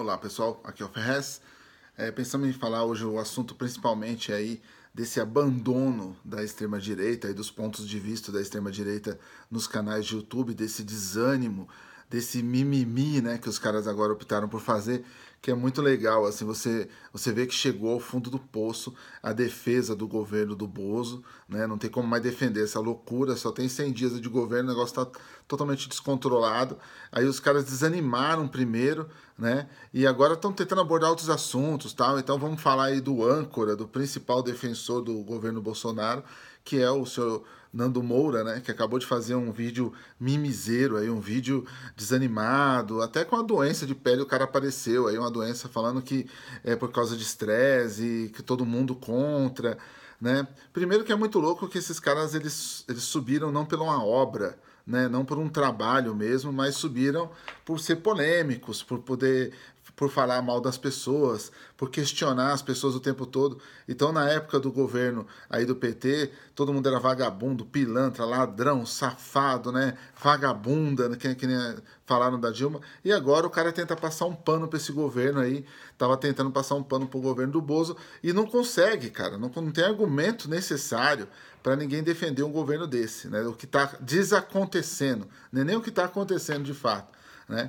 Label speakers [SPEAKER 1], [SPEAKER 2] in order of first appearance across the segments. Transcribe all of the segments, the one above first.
[SPEAKER 1] Olá pessoal, aqui é o Ferrez. É, pensamos em falar hoje o assunto principalmente aí desse abandono da extrema direita e dos pontos de vista da extrema direita nos canais de YouTube, desse desânimo desse mimimi, né, que os caras agora optaram por fazer, que é muito legal, assim, você você vê que chegou ao fundo do poço a defesa do governo do Bozo, né? Não tem como mais defender essa loucura, só tem 100 dias de governo, o negócio está totalmente descontrolado. Aí os caras desanimaram primeiro, né? E agora estão tentando abordar outros assuntos, tal. Então vamos falar aí do âncora, do principal defensor do governo Bolsonaro, que é o seu Nando Moura, né, que acabou de fazer um vídeo mimizeiro aí, um vídeo desanimado, até com a doença de pele o cara apareceu aí, uma doença falando que é por causa de estresse, que todo mundo contra, né? Primeiro que é muito louco que esses caras eles, eles subiram não pela uma obra, né, não por um trabalho mesmo, mas subiram por ser polêmicos, por poder por falar mal das pessoas, por questionar as pessoas o tempo todo. Então, na época do governo aí do PT, todo mundo era vagabundo, pilantra, ladrão, safado, né? Vagabunda, né? que, que nem falaram da Dilma. E agora o cara tenta passar um pano para esse governo aí. Tava tentando passar um pano pro governo do Bozo e não consegue, cara. Não, não tem argumento necessário para ninguém defender um governo desse, né? O que está desacontecendo, é nem o que está acontecendo de fato né?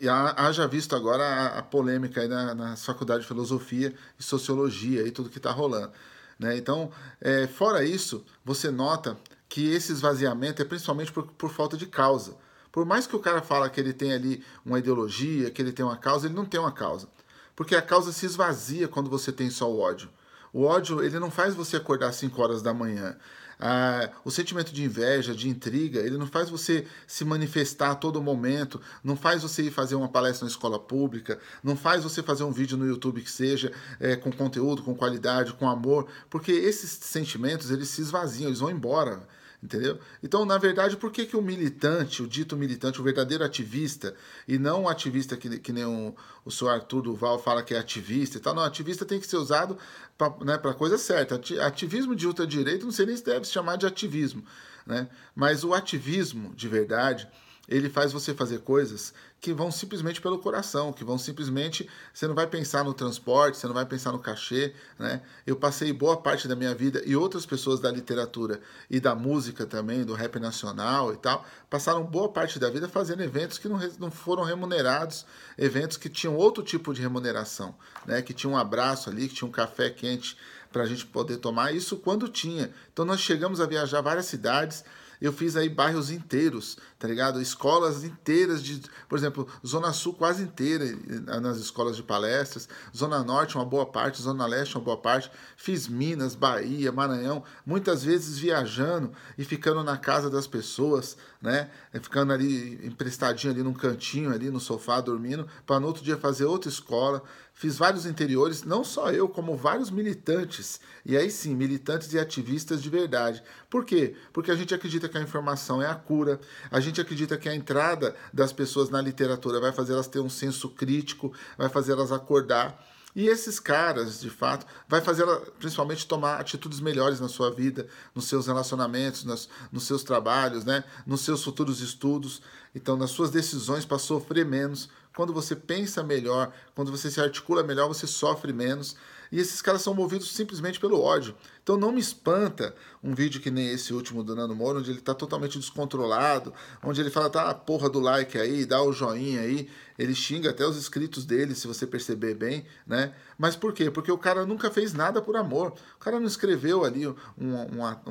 [SPEAKER 1] E haja visto agora a, a polêmica aí na, faculdade de filosofia e sociologia e tudo que está rolando. Né? Então, é, fora isso, você nota que esse esvaziamento é principalmente por, por falta de causa. Por mais que o cara fala que ele tem ali uma ideologia, que ele tem uma causa, ele não tem uma causa. Porque a causa se esvazia quando você tem só o ódio. O ódio, ele não faz você acordar às 5 horas da manhã. Ah, o sentimento de inveja, de intriga, ele não faz você se manifestar a todo momento, não faz você ir fazer uma palestra na escola pública, não faz você fazer um vídeo no YouTube que seja é, com conteúdo, com qualidade, com amor, porque esses sentimentos eles se esvaziam, eles vão embora. Entendeu? Então, na verdade, por que, que o militante, o dito militante, o verdadeiro ativista, e não um ativista que, que nem um, o seu Arthur Duval fala que é ativista e tal, não, ativista tem que ser usado para né, coisa certa. Ativismo de ultradireita, não sei nem se deve se chamar de ativismo, né? mas o ativismo de verdade ele faz você fazer coisas que vão simplesmente pelo coração, que vão simplesmente. Você não vai pensar no transporte, você não vai pensar no cachê, né? Eu passei boa parte da minha vida e outras pessoas da literatura e da música também, do rap nacional e tal, passaram boa parte da vida fazendo eventos que não, não foram remunerados, eventos que tinham outro tipo de remuneração, né? Que tinha um abraço ali, que tinha um café quente para a gente poder tomar, isso quando tinha. Então nós chegamos a viajar várias cidades eu fiz aí bairros inteiros, tá ligado? Escolas inteiras de, por exemplo, Zona Sul quase inteira eh, nas escolas de palestras, Zona Norte uma boa parte, Zona Leste uma boa parte. Fiz Minas, Bahia, Maranhão, muitas vezes viajando e ficando na casa das pessoas, né? Eh, ficando ali emprestadinho ali num cantinho ali no sofá dormindo, para no outro dia fazer outra escola. Fiz vários interiores, não só eu, como vários militantes. E aí sim, militantes e ativistas de verdade. Por quê? Porque a gente acredita que a informação é a cura. A gente acredita que a entrada das pessoas na literatura vai fazer elas ter um senso crítico, vai fazer elas acordar. E esses caras, de fato, vai fazer ela principalmente tomar atitudes melhores na sua vida, nos seus relacionamentos, nas, nos seus trabalhos, né? nos seus futuros estudos. Então, nas suas decisões para sofrer menos. Quando você pensa melhor, quando você se articula melhor, você sofre menos. E esses caras são movidos simplesmente pelo ódio. Então não me espanta um vídeo que nem esse último do Nando Moro onde ele está totalmente descontrolado, onde ele fala, tá, porra do like aí, dá o joinha aí, ele xinga até os inscritos dele, se você perceber bem, né? Mas por quê? Porque o cara nunca fez nada por amor. O cara não escreveu ali um, um,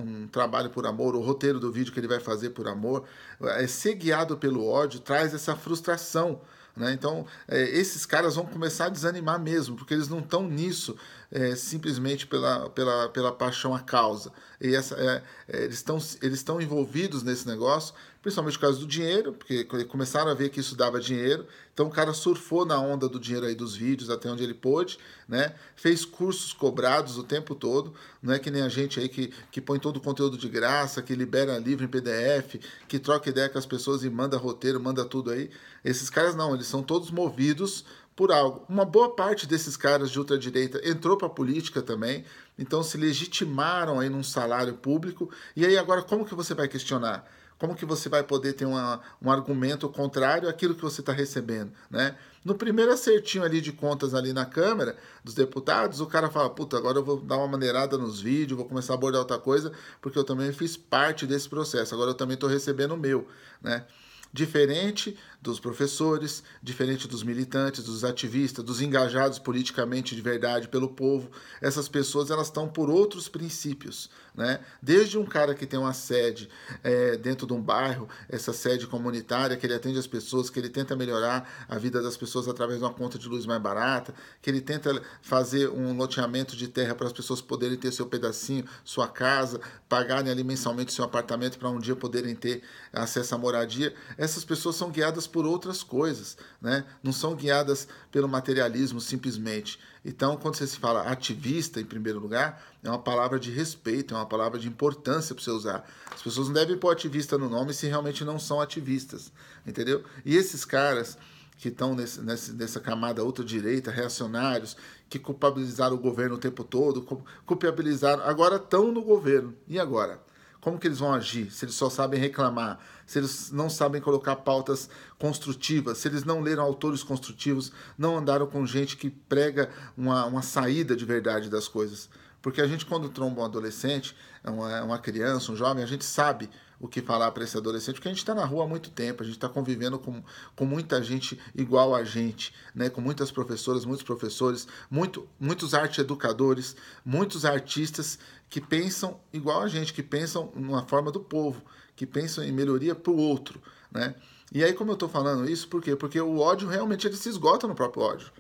[SPEAKER 1] um trabalho por amor, o roteiro do vídeo que ele vai fazer por amor. É, é ser guiado pelo ódio traz essa frustração. Né? Então, é, esses caras vão começar a desanimar mesmo, porque eles não estão nisso é, simplesmente pela, pela, pela paixão à causa. E essa, é, é, eles estão eles estão envolvidos nesse negócio, principalmente por causa do dinheiro, porque começaram a ver que isso dava dinheiro. Então o cara surfou na onda do dinheiro aí dos vídeos até onde ele pôde, né? Fez cursos cobrados o tempo todo, não é que nem a gente aí que, que põe todo o conteúdo de graça, que libera livro em PDF, que troca ideia com as pessoas e manda roteiro, manda tudo aí. Esses caras não, eles são todos movidos por algo. Uma boa parte desses caras de ultradireita entrou para a política também, então se legitimaram aí num salário público. E aí agora como que você vai questionar? Como que você vai poder ter uma, um argumento contrário àquilo que você está recebendo, né? No primeiro acertinho ali de contas ali na Câmara dos deputados, o cara fala, puta, agora eu vou dar uma maneirada nos vídeos, vou começar a abordar outra coisa, porque eu também fiz parte desse processo, agora eu também estou recebendo o meu, né? diferente dos professores, diferente dos militantes, dos ativistas, dos engajados politicamente de verdade pelo povo. Essas pessoas elas estão por outros princípios, né? Desde um cara que tem uma sede é, dentro de um bairro, essa sede comunitária, que ele atende as pessoas, que ele tenta melhorar a vida das pessoas através de uma conta de luz mais barata, que ele tenta fazer um loteamento de terra para as pessoas poderem ter seu pedacinho, sua casa, pagarem ali mensalmente seu apartamento para um dia poderem ter acesso à moradia. Essas pessoas são guiadas por outras coisas, né? não são guiadas pelo materialismo simplesmente. Então, quando você se fala ativista, em primeiro lugar, é uma palavra de respeito, é uma palavra de importância para você usar. As pessoas não devem pôr ativista no nome se realmente não são ativistas, entendeu? E esses caras que estão nessa camada ultra-direita, reacionários, que culpabilizaram o governo o tempo todo, culpabilizaram, agora estão no governo. E agora? Como que eles vão agir? Se eles só sabem reclamar, se eles não sabem colocar pautas construtivas, se eles não leram autores construtivos, não andaram com gente que prega uma, uma saída de verdade das coisas. Porque a gente, quando tromba um adolescente, é uma, é uma criança, um jovem, a gente sabe o que falar para esse adolescente, porque a gente está na rua há muito tempo, a gente está convivendo com, com muita gente igual a gente, né? com muitas professoras, muitos professores, muito, muitos arte educadores, muitos artistas que pensam igual a gente, que pensam numa forma do povo, que pensam em melhoria para o outro. Né? E aí, como eu estou falando isso, por quê? Porque o ódio realmente ele se esgota no próprio ódio.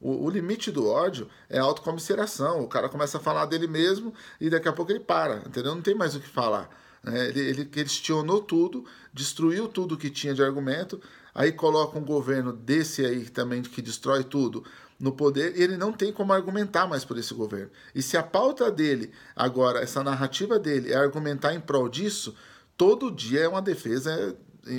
[SPEAKER 1] O, o, limite do ódio é a autocomisseração. O cara começa a falar dele mesmo e daqui a pouco ele para, entendeu? Não tem mais o que falar. Né? Ele, ele questionou tudo, destruiu tudo que tinha de argumento, aí coloca um governo desse aí também que destrói tudo no poder, e ele não tem como argumentar mais por esse governo. E se a pauta dele, agora, essa narrativa dele é argumentar em prol disso, todo dia é uma defesa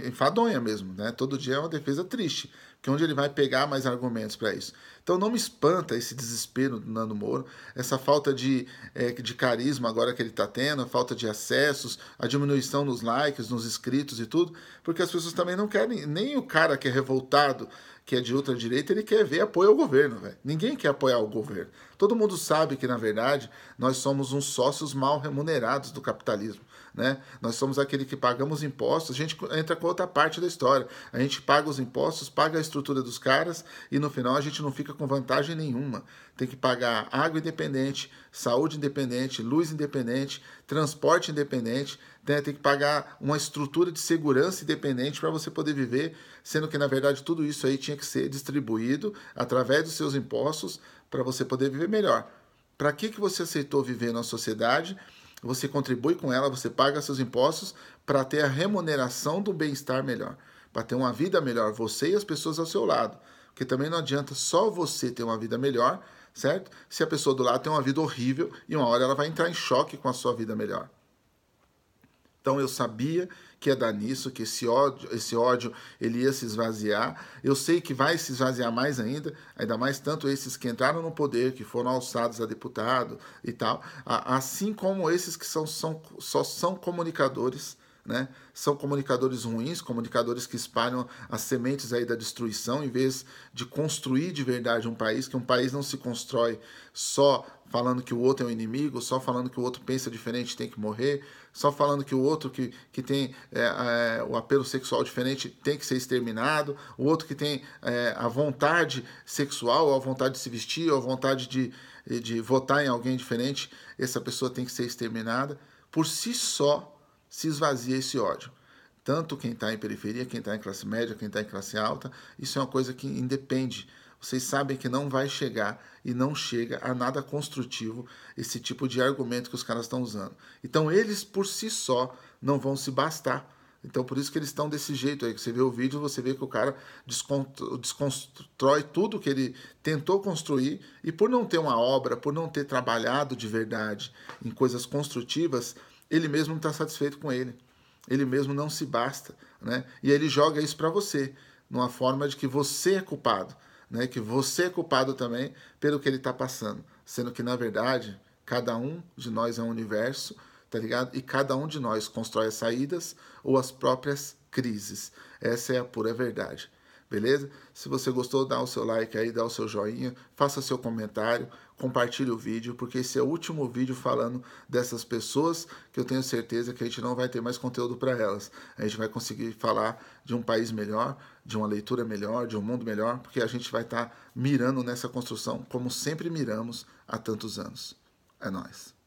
[SPEAKER 1] enfadonha mesmo, né? Todo dia é uma defesa triste, que é onde ele vai pegar mais argumentos para isso. Então não me espanta esse desespero do Nando Moro, essa falta de, é, de carisma agora que ele está tendo, a falta de acessos, a diminuição nos likes, nos inscritos e tudo, porque as pessoas também não querem, nem o cara que é revoltado, que é de outra direita, ele quer ver apoio ao governo, velho. Ninguém quer apoiar o governo. Todo mundo sabe que, na verdade, nós somos uns sócios mal remunerados do capitalismo. Né? Nós somos aquele que pagamos impostos, a gente entra com outra parte da história. A gente paga os impostos, paga a estrutura dos caras e no final a gente não fica fica com vantagem nenhuma. Tem que pagar água independente, saúde independente, luz independente, transporte independente, tem, né? tem que pagar uma estrutura de segurança independente para você poder viver, sendo que na verdade tudo isso aí tinha que ser distribuído através dos seus impostos para você poder viver melhor. Para que, que você aceitou viver na sociedade? Você contribui com ela, você paga seus impostos para ter a remuneração do bem-estar melhor, para ter uma vida melhor, você e as pessoas ao seu lado. Porque também não adianta só você ter uma vida melhor, certo? Se a pessoa do lado tem uma vida horrível e uma hora ela vai entrar em choque com a sua vida melhor. Então eu sabia que ia dar nisso, que esse ódio, esse ódio ele ia se esvaziar. Eu sei que vai se esvaziar mais ainda, ainda mais tanto esses que entraram no poder, que foram alçados a deputado e tal, assim como esses que são, são só são comunicadores né? São comunicadores ruins, comunicadores que espalham as sementes aí da destruição, em vez de construir de verdade um país, que um país não se constrói só falando que o outro é um inimigo, só falando que o outro pensa diferente tem que morrer, só falando que o outro que, que tem é, é, o apelo sexual diferente tem que ser exterminado, o outro que tem é, a vontade sexual, ou a vontade de se vestir, ou a vontade de, de votar em alguém diferente, essa pessoa tem que ser exterminada. Por si só, se esvazia esse ódio. Tanto quem está em periferia, quem está em classe média, quem está em classe alta, isso é uma coisa que independe. Vocês sabem que não vai chegar e não chega a nada construtivo esse tipo de argumento que os caras estão usando. Então eles por si só não vão se bastar. Então por isso que eles estão desse jeito aí. Você vê o vídeo, você vê que o cara desconstrói tudo que ele tentou construir e por não ter uma obra, por não ter trabalhado de verdade em coisas construtivas, ele mesmo não está satisfeito com ele. Ele mesmo não se basta, né? E ele joga isso para você, numa forma de que você é culpado, né? Que você é culpado também pelo que ele está passando, sendo que na verdade cada um de nós é um universo, tá ligado? E cada um de nós constrói as saídas ou as próprias crises. Essa é a pura verdade beleza? Se você gostou, dá o seu like aí, dá o seu joinha, faça seu comentário, compartilhe o vídeo, porque esse é o último vídeo falando dessas pessoas que eu tenho certeza que a gente não vai ter mais conteúdo para elas. A gente vai conseguir falar de um país melhor, de uma leitura melhor, de um mundo melhor, porque a gente vai estar tá mirando nessa construção como sempre miramos há tantos anos. É nós.